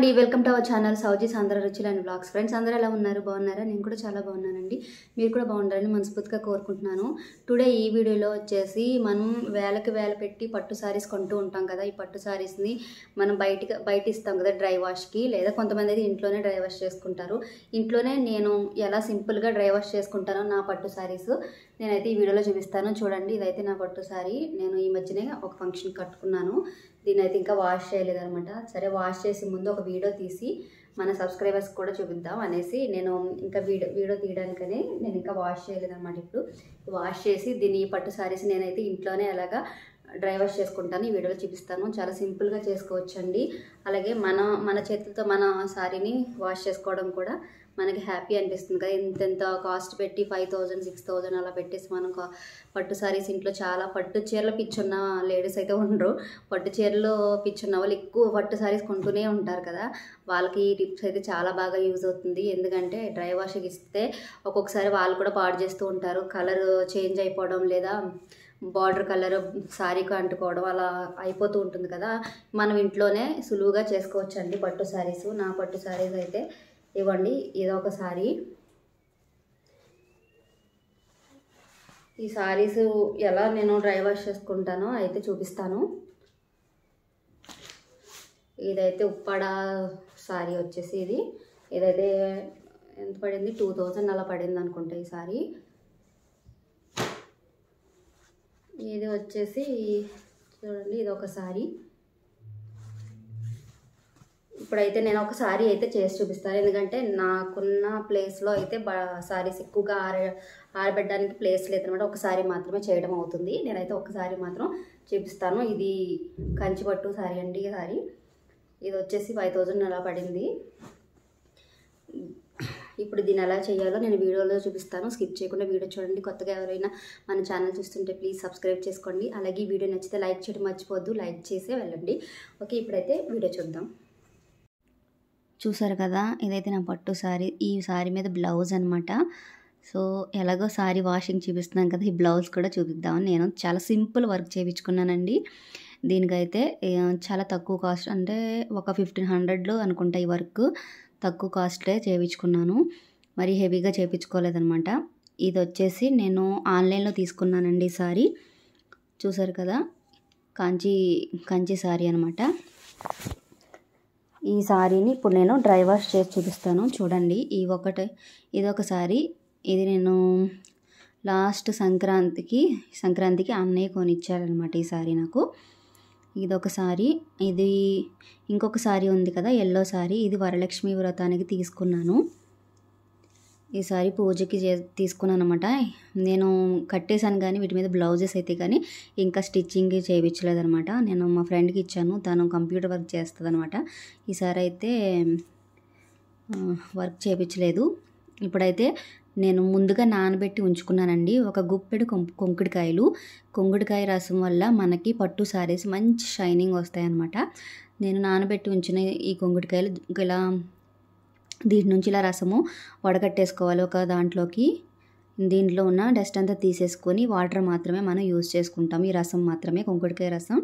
అండి welcome to our channel సౌజీస్ ఆంధ్ర రుచులు అండ్ బ్లాగ్స్ ఫ్రెండ్స్ అందరూ ఎలా ఉన్నారు బాగున్నారా నేను కూడా చాలా బాగున్నానండి మీరు కూడా బాగుండాలని మనస్ఫూర్తిగా కోరుకుంటున్నాను టుడే ఈ వీడియోలో వచ్చేసి మనం వేలకు వేల పెట్టి పట్టు శారీస్ కొంటూ ఉంటాం కదా ఈ పట్టు శారీస్ని మనం బయటికి బయట ఇస్తాం కదా డ్రై వాష్కి లేదా కొంతమంది అయితే ఇంట్లోనే డ్రై వాష్ చేసుకుంటారు ఇంట్లోనే నేను ఎలా సింపుల్గా డ్రై వాష్ చేసుకుంటానో నా పట్టు శారీస్ నేనైతే ఈ వీడియోలో చూపిస్తాను చూడండి ఇదైతే నా పట్టు శారీ నేను ఈ మధ్యనే ఒక ఫంక్షన్ కట్టుకున్నాను దీని అయితే ఇంకా వాష్ చేయలేదు అనమాట సరే వాష్ చేసి ముందు ఒక వీడియో తీసి మన సబ్స్క్రైబర్స్ కూడా చూపిద్దాం అనేసి నేను ఇంకా వీడియో వీడియో తీయడానికనే నేను ఇంకా వాష్ చేయలేదు అనమాట ఇప్పుడు వాష్ చేసి దీన్ని పట్టు సారీస్ నేనైతే ఇంట్లోనే అలాగా డ్రై వాష్ చేసుకుంటాను ఈ వీడియోలో చూపిస్తాను చాలా సింపుల్గా చేసుకోవచ్చండి అలాగే మన మన చేతులతో మన శారీని వాష్ చేసుకోవడం కూడా మనకి హ్యాపీ అనిపిస్తుంది కదా ఇంతెంత కాస్ట్ పెట్టి ఫైవ్ థౌజండ్ సిక్స్ థౌజండ్ అలా పెట్టేసి మనం పట్టు సారీస్ ఇంట్లో చాలా పట్టు చీరలు పిచ్చున్న లేడీస్ అయితే ఉండరు పట్టు చీరలు పిచ్చున్న వాళ్ళు ఎక్కువ పట్టు సారీస్ కొంటూనే ఉంటారు కదా వాళ్ళకి టిప్స్ అయితే చాలా బాగా యూజ్ అవుతుంది ఎందుకంటే డ్రై వాష్కి ఇస్తే ఒక్కొక్కసారి వాళ్ళు కూడా పాడు చేస్తూ ఉంటారు కలర్ చేంజ్ అయిపోవడం లేదా బార్డర్ కలర్ శారీకి అంటుకోవడం అలా అయిపోతూ ఉంటుంది కదా మనం ఇంట్లోనే సులువుగా చేసుకోవచ్చండి పట్టు శారీస్ నా పట్టు శారీస్ అయితే ఇవ్వండి ఇది ఒక శారీ ఈ సారీస్ ఎలా నేను డ్రై వాష్ చేసుకుంటానో అయితే చూపిస్తాను ఇదైతే ఉప్పాడ సారీ వచ్చేసి ఇది ఇదైతే ఎంత పడింది టూ థౌజండ్ అలా పడింది అనుకుంటా ఈ సారీ ఇది వచ్చేసి చూడండి ఇది ఒక సారీ ఇప్పుడైతే నేను ఒక సారీ అయితే చేసి చూపిస్తాను ఎందుకంటే నాకున్న ప్లేస్లో అయితే సారీస్ ఎక్కువగా ఆర ఆరబెట్టడానికి ప్లేస్ లేదనమాట ఒకసారి మాత్రమే చేయడం అవుతుంది నేనైతే ఒకసారి మాత్రం చూపిస్తాను ఇది కంచిపట్టు సారీ అండి సారీ ఇది వచ్చేసి ఫైవ్ థౌజండ్ అలా పడింది ఇప్పుడు దీన్ని ఎలా చేయాలో నేను వీడియోలో చూపిస్తాను స్కిప్ చేయకుండా వీడియో చూడండి కొత్తగా ఎవరైనా మన ఛానల్ చూస్తుంటే ప్లీజ్ సబ్స్క్రైబ్ చేసుకోండి అలాగే వీడియో నచ్చితే లైక్ చేయడం మర్చిపోద్దు లైక్ చేసే వెళ్ళండి ఓకే ఇప్పుడైతే వీడియో చూద్దాం చూసారు కదా ఇదైతే నా పట్టు శారీ ఈ శారీ మీద బ్లౌజ్ అనమాట సో ఎలాగో శారీ వాషింగ్ చూపిస్తున్నాం కదా ఈ బ్లౌజ్ కూడా చూపిద్దామని నేను చాలా సింపుల్ వర్క్ చేయించుకున్నానండి దీనికైతే చాలా తక్కువ కాస్ట్ అంటే ఒక ఫిఫ్టీన్ హండ్రెడ్లో అనుకుంటా ఈ వర్క్ తక్కువ కాస్ట్లే చేయించుకున్నాను మరీ హెవీగా చేయించుకోలేదనమాట ఇది వచ్చేసి నేను ఆన్లైన్లో తీసుకున్నానండి ఈ సారీ చూసారు కదా కాంచి కాంచీ సారీ అనమాట ఈ శారీని ఇప్పుడు నేను డ్రై వాష్ చేసి చూపిస్తాను చూడండి ఈ ఒకటి ఒక శారీ ఇది నేను లాస్ట్ సంక్రాంతికి సంక్రాంతికి అన్నయ్య కొనిచ్చాడనమాట ఈ శారీ నాకు ఇదొక శారీ ఇది ఇంకొక శారీ ఉంది కదా ఎల్లో శారీ ఇది వరలక్ష్మి వ్రతానికి తీసుకున్నాను ఈసారి పూజకి తీసుకున్నాను అనమాట నేను కట్టేశాను కానీ వీటి మీద బ్లౌజెస్ అయితే కానీ ఇంకా స్టిచ్చింగ్ చేయించలేదనమాట నేను మా ఫ్రెండ్కి ఇచ్చాను తను కంప్యూటర్ వర్క్ చేస్తుంది అనమాట ఈసారి అయితే వర్క్ చేయించలేదు ఇప్పుడైతే నేను ముందుగా నానబెట్టి ఉంచుకున్నానండి ఒక గుప్పెడు కొంకుడికాయలు కొంకుడికాయ రసం వల్ల మనకి పట్టు సారేసి మంచి షైనింగ్ వస్తాయన్నమాట నేను నానబెట్టి ఉంచిన ఈ కొంగుడికాయలు ఇలా దీని నుంచి ఇలా రసము వడగట్టేసుకోవాలి ఒక దాంట్లోకి దీంట్లో ఉన్న డస్ట్ అంతా తీసేసుకొని వాటర్ మాత్రమే మనం యూజ్ చేసుకుంటాం ఈ రసం మాత్రమే కుంకుడికాయ రసం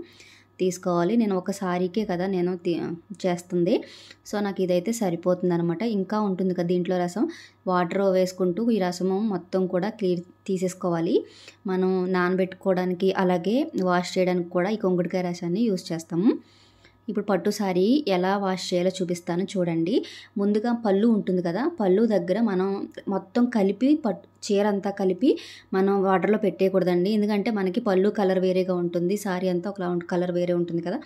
తీసుకోవాలి నేను ఒకసారికే కదా నేను చేస్తుంది సో నాకు ఇదైతే సరిపోతుంది అనమాట ఇంకా ఉంటుంది కదా దీంట్లో రసం వాటర్ వేసుకుంటూ ఈ రసము మొత్తం కూడా క్లీర్ తీసేసుకోవాలి మనం నానబెట్టుకోవడానికి అలాగే వాష్ చేయడానికి కూడా ఈ కొంగుడికాయ రసాన్ని యూజ్ చేస్తాము ఇప్పుడు పట్టు సారీ ఎలా వాష్ చేయాలో చూపిస్తానో చూడండి ముందుగా పళ్ళు ఉంటుంది కదా పళ్ళు దగ్గర మనం మొత్తం కలిపి పట్టు చీర అంతా కలిపి మనం వాటర్లో పెట్టేయకూడదండి ఎందుకంటే మనకి పళ్ళు కలర్ వేరేగా ఉంటుంది సారీ అంతా ఒక కలర్ వేరే ఉంటుంది కదా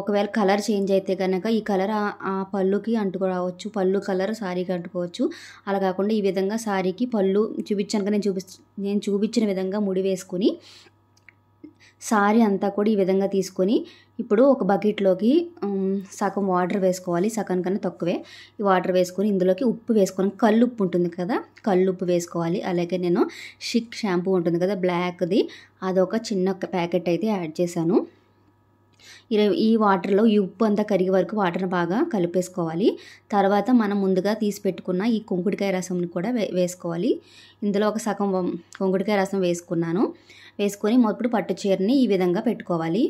ఒకవేళ కలర్ చేంజ్ అయితే కనుక ఈ కలర్ ఆ పళ్ళుకి అంటుకోవచ్చు పళ్ళు కలర్ సారీకి అంటుకోవచ్చు అలా కాకుండా ఈ విధంగా సారీకి పళ్ళు చూపించాను నేను చూపి నేను చూపించిన విధంగా ముడి వేసుకుని సారీ అంతా కూడా ఈ విధంగా తీసుకొని ఇప్పుడు ఒక బకెట్లోకి సగం వాటర్ వేసుకోవాలి సగం కన్నా తక్కువే ఈ వాటర్ వేసుకొని ఇందులోకి ఉప్పు వేసుకొని ఉప్పు ఉంటుంది కదా ఉప్పు వేసుకోవాలి అలాగే నేను షిక్ షాంపూ ఉంటుంది కదా బ్లాక్ది అదొక చిన్న ప్యాకెట్ అయితే యాడ్ చేశాను ఈ వాటర్లో ఈ ఉప్పు అంతా కరిగే వరకు వాటర్ని బాగా కలిపేసుకోవాలి తర్వాత మనం ముందుగా తీసి పెట్టుకున్న ఈ కుంకుడికాయ రసంని కూడా వేసుకోవాలి ఇందులో ఒక సగం కుంకుడికాయ రసం వేసుకున్నాను వేసుకొని మొదటి పట్టు చీరని ఈ విధంగా పెట్టుకోవాలి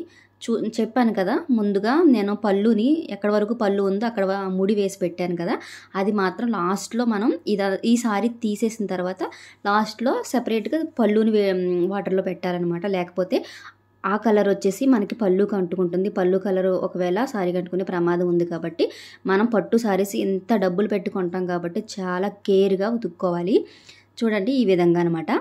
చూ చెప్పాను కదా ముందుగా నేను పళ్ళుని ఎక్కడ వరకు పళ్ళు ఉందో అక్కడ ముడి వేసి పెట్టాను కదా అది మాత్రం లాస్ట్లో మనం ఇదా ఈ సారీ తీసేసిన తర్వాత లాస్ట్లో సపరేట్గా పళ్ళుని వాటర్లో పెట్టాలన్నమాట లేకపోతే ఆ కలర్ వచ్చేసి మనకి పళ్ళు కంటుకుంటుంది పళ్ళు కలర్ ఒకవేళ సారీ కంటుకునే ప్రమాదం ఉంది కాబట్టి మనం పట్టు సారీస్ ఇంత డబ్బులు పెట్టుకుంటాం కాబట్టి చాలా కేర్గా ఉతుక్కోవాలి చూడండి ఈ విధంగా అనమాట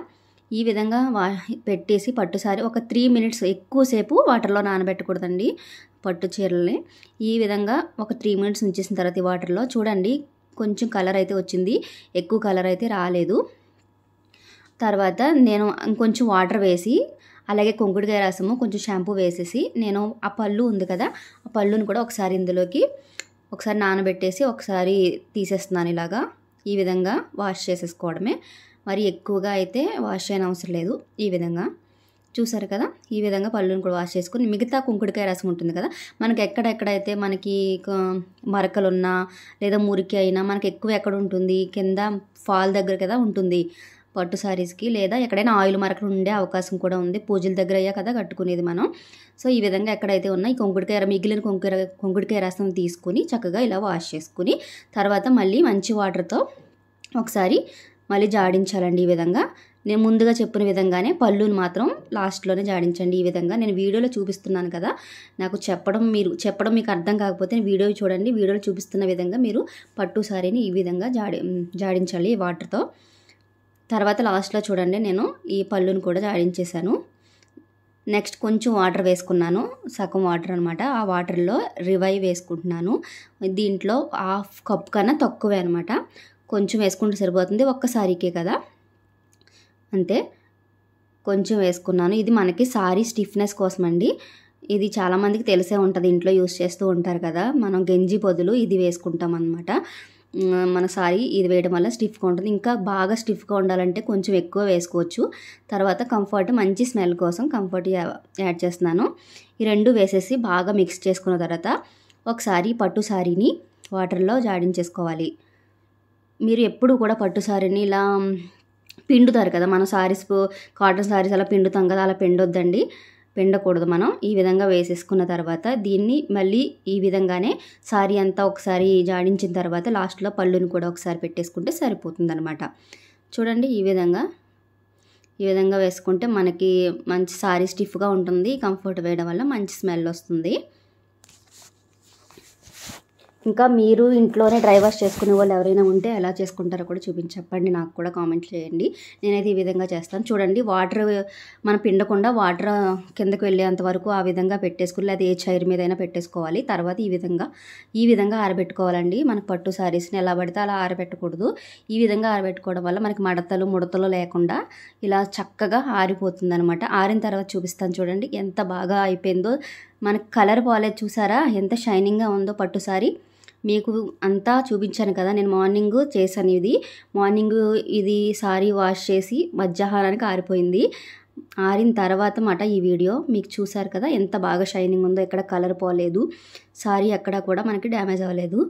ఈ విధంగా వా పెట్టేసి పట్టుసారి ఒక త్రీ మినిట్స్ ఎక్కువసేపు వాటర్లో నానబెట్టకూడదండి పట్టు చీరల్ని ఈ విధంగా ఒక త్రీ మినిట్స్ ఉంచేసిన తర్వాత ఈ వాటర్లో చూడండి కొంచెం కలర్ అయితే వచ్చింది ఎక్కువ కలర్ అయితే రాలేదు తర్వాత నేను ఇంకొంచెం వాటర్ వేసి అలాగే కొంకుడికాయ రసము కొంచెం షాంపూ వేసేసి నేను ఆ పళ్ళు ఉంది కదా ఆ పళ్ళును కూడా ఒకసారి ఇందులోకి ఒకసారి నానబెట్టేసి ఒకసారి తీసేస్తున్నాను ఇలాగా ఈ విధంగా వాష్ చేసేసుకోవడమే మరి ఎక్కువగా అయితే వాష్ చేయని అవసరం లేదు ఈ విధంగా చూసారు కదా ఈ విధంగా పళ్ళును కూడా వాష్ చేసుకుని మిగతా కుంకుడికాయ రసం ఉంటుంది కదా మనకి ఎక్కడెక్కడైతే మనకి మరకలున్నా లేదా మురికి అయినా మనకి ఎక్కువ ఎక్కడ ఉంటుంది కింద ఫాల్ దగ్గర కదా ఉంటుంది పట్టు శారీస్కి లేదా ఎక్కడైనా ఆయిల్ మరకలు ఉండే అవకాశం కూడా ఉంది పూజల దగ్గర అయ్యా కదా కట్టుకునేది మనం సో ఈ విధంగా ఎక్కడైతే ఉన్నాయి కొంకుడికాయ మిగిలిన కొంకుర కొంకుడికాయ రసం తీసుకుని చక్కగా ఇలా వాష్ చేసుకుని తర్వాత మళ్ళీ మంచి వాటర్తో ఒకసారి మళ్ళీ జాడించాలండి ఈ విధంగా నేను ముందుగా చెప్పిన విధంగానే పళ్ళుని మాత్రం లాస్ట్లోనే జాడించండి ఈ విధంగా నేను వీడియోలో చూపిస్తున్నాను కదా నాకు చెప్పడం మీరు చెప్పడం మీకు అర్థం కాకపోతే వీడియో చూడండి వీడియోలో చూపిస్తున్న విధంగా మీరు పట్టు సారీని ఈ విధంగా జాడి జాడించాలి ఈ వాటర్తో తర్వాత లాస్ట్లో చూడండి నేను ఈ పళ్ళుని కూడా జాడించేశాను నెక్స్ట్ కొంచెం వాటర్ వేసుకున్నాను సగం వాటర్ అనమాట ఆ వాటర్లో రివై వేసుకుంటున్నాను దీంట్లో హాఫ్ కప్ కన్నా తక్కువే అనమాట కొంచెం వేసుకుంటే సరిపోతుంది ఒక్కసారికే కదా అంతే కొంచెం వేసుకున్నాను ఇది మనకి సారీ స్టిఫ్నెస్ కోసం అండి ఇది చాలామందికి తెలిసే ఉంటుంది ఇంట్లో యూస్ చేస్తూ ఉంటారు కదా మనం గెంజి పొదులు ఇది వేసుకుంటాం అనమాట మన సారీ ఇది వేయడం వల్ల స్టిఫ్గా ఉంటుంది ఇంకా బాగా స్టిఫ్గా ఉండాలంటే కొంచెం ఎక్కువ వేసుకోవచ్చు తర్వాత కంఫర్ట్ మంచి స్మెల్ కోసం కంఫర్ట్ యాడ్ చేస్తున్నాను ఈ రెండు వేసేసి బాగా మిక్స్ చేసుకున్న తర్వాత ఒకసారి పట్టు సారీని వాటర్లో జాడించేసుకోవాలి మీరు ఎప్పుడు కూడా పట్టు సారీని ఇలా పిండుతారు కదా మనం సారీస్ కాటన్ సారీస్ అలా పిండుతాం కదా అలా పిండొద్దండి పిండకూడదు మనం ఈ విధంగా వేసేసుకున్న తర్వాత దీన్ని మళ్ళీ ఈ విధంగానే సారీ అంతా ఒకసారి జాడించిన తర్వాత లాస్ట్లో పళ్ళుని కూడా ఒకసారి పెట్టేసుకుంటే సరిపోతుందనమాట చూడండి ఈ విధంగా ఈ విధంగా వేసుకుంటే మనకి మంచి సారీ స్టిఫ్గా ఉంటుంది కంఫర్ట్ వేయడం వల్ల మంచి స్మెల్ వస్తుంది ఇంకా మీరు ఇంట్లోనే డ్రై వాష్ చేసుకునే వాళ్ళు ఎవరైనా ఉంటే ఎలా చేసుకుంటారో కూడా చూపించప్పండి నాకు కూడా కామెంట్ చేయండి నేనైతే ఈ విధంగా చేస్తాను చూడండి వాటర్ మనం పిండకుండా వాటర్ కిందకు వెళ్ళేంత వరకు ఆ విధంగా పెట్టేసుకుని లేదా ఏ చైర్ మీద అయినా పెట్టేసుకోవాలి తర్వాత ఈ విధంగా ఈ విధంగా ఆరబెట్టుకోవాలండి మనకు పట్టు శారీస్ని ఎలా పడితే అలా ఆరబెట్టకూడదు ఈ విధంగా ఆరబెట్టుకోవడం వల్ల మనకి మడతలు ముడతలు లేకుండా ఇలా చక్కగా ఆరిపోతుంది అనమాట ఆరిన తర్వాత చూపిస్తాను చూడండి ఎంత బాగా అయిపోయిందో మనకి కలర్ పోలేదు చూసారా ఎంత షైనింగ్గా ఉందో పట్టు సారీ మీకు అంతా చూపించాను కదా నేను మార్నింగ్ చేశాను ఇది మార్నింగ్ ఇది సారీ వాష్ చేసి మధ్యాహ్నానికి ఆరిపోయింది ఆరిన తర్వాత మాట ఈ వీడియో మీకు చూసారు కదా ఎంత బాగా షైనింగ్ ఉందో ఎక్కడ కలర్ పోలేదు సారీ ఎక్కడ కూడా మనకి డ్యామేజ్ అవ్వలేదు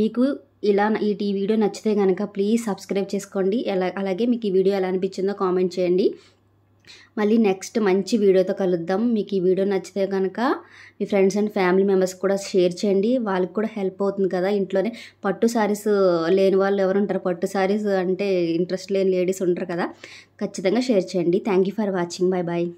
మీకు ఇలా ఈ వీడియో నచ్చితే కనుక ప్లీజ్ సబ్స్క్రైబ్ చేసుకోండి ఎలా అలాగే మీకు ఈ వీడియో ఎలా అనిపించిందో కామెంట్ చేయండి మళ్ళీ నెక్స్ట్ మంచి వీడియోతో కలుద్దాం మీకు ఈ వీడియో నచ్చితే కనుక మీ ఫ్రెండ్స్ అండ్ ఫ్యామిలీ మెంబర్స్ కూడా షేర్ చేయండి వాళ్ళకి కూడా హెల్ప్ అవుతుంది కదా ఇంట్లోనే పట్టు శారీస్ లేని వాళ్ళు ఎవరు ఉంటారు పట్టు శారీస్ అంటే ఇంట్రెస్ట్ లేని లేడీస్ ఉంటారు కదా ఖచ్చితంగా షేర్ చేయండి thank for watching bye bye